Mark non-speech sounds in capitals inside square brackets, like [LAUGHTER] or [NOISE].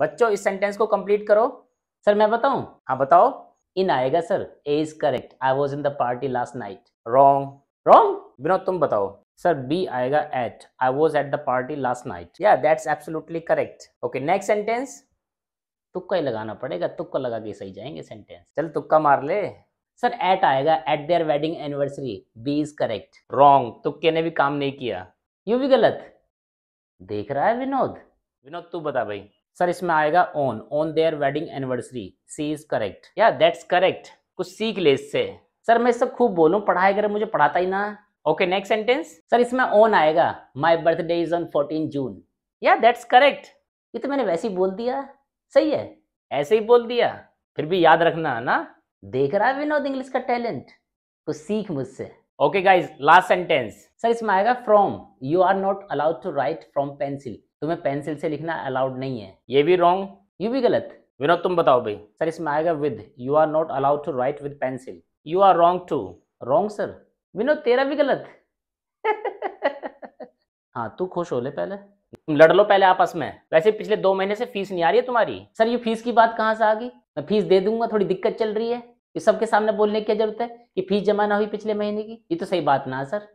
बच्चों इस सेंटेंस को कंप्लीट करो सर मैं बताऊं हाँ बताओ इन आएगा sir A is correct I was in the party last night wrong wrong Vinod तुम बताओ सर बी आएगा at I was at the party last night या that's absolutely correct okay next sentence तुक्का ही लगाना पड़ेगा तुक्का लगा के सही जाएंगे सेंटेंस चल तुक्का मार ले सर एट आएगा at their wedding anniversary B is correct wrong तुक्के ने भी काम नहीं किया यू भी गलत देख रहा है विनोद विनोद तू बता भाई सर इसमें आएगा on on their wedding anniversary C is correct या दैट्स करेक्ट कुछ सीख ले इससे सर मैं सब खूब बोलूँ पढ़ाई अगर मुझे पढ़ाता ही ना ओके नेक्स्ट सेंटेंस सर इसमें ऑन आएगा my birthday is on fourteen June या दैट्स करेक्ट ये तो मैंने वैसे ही बोल दिया सही है ऐसे ही बोल दिया फिर भी याद रखना है ना देख रहा है विनोद इंग्लिश का टैलेंट तो सीख मुझसे okay guys last sentence sir इसमें आएगा from you are not allowed to write from pencil तुम्हें पेंसिल से लिखना अलाउड नहीं है ये भी रॉन्ग ये भी गलत विनोद तुम बताओ भाई सर इसमें आएगा with you are not allowed to write with pencil you are wrong too wrong sir Vinod तेरा भी गलत [LAUGHS] हाँ तू खुश हो ले पहले तुम लड़ लो पहले आपस में वैसे पिछले दो महीने से फीस नहीं आ रही है तुम्हारी सर ये फीस की बात कहाँ से आ गई मैं फीस दे दूंगा थोड़ी दिक्कत चल रही है ये सबके सामने बोलने की जरूरत है कि फीस जमा ना हुई पिछले महीने की ये तो सही बात ना सर